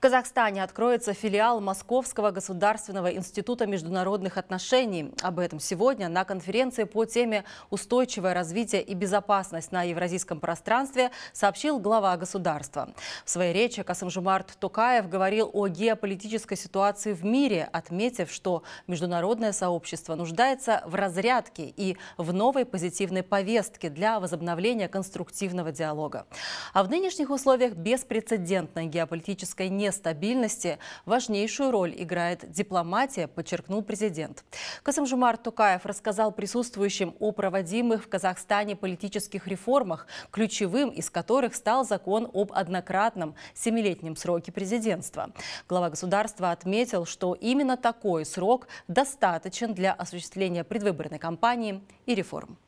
В Казахстане откроется филиал Московского государственного института международных отношений. Об этом сегодня на конференции по теме «Устойчивое развитие и безопасность на евразийском пространстве» сообщил глава государства. В своей речи Касымжумарт Тукаев говорил о геополитической ситуации в мире, отметив, что международное сообщество нуждается в разрядке и в новой позитивной повестке для возобновления конструктивного диалога. А в нынешних условиях беспрецедентной геополитической не нестабильности важнейшую роль играет дипломатия, подчеркнул президент. Касымжумар Тукаев рассказал присутствующим о проводимых в Казахстане политических реформах, ключевым из которых стал закон об однократном семилетнем сроке президентства. Глава государства отметил, что именно такой срок достаточен для осуществления предвыборной кампании и реформ.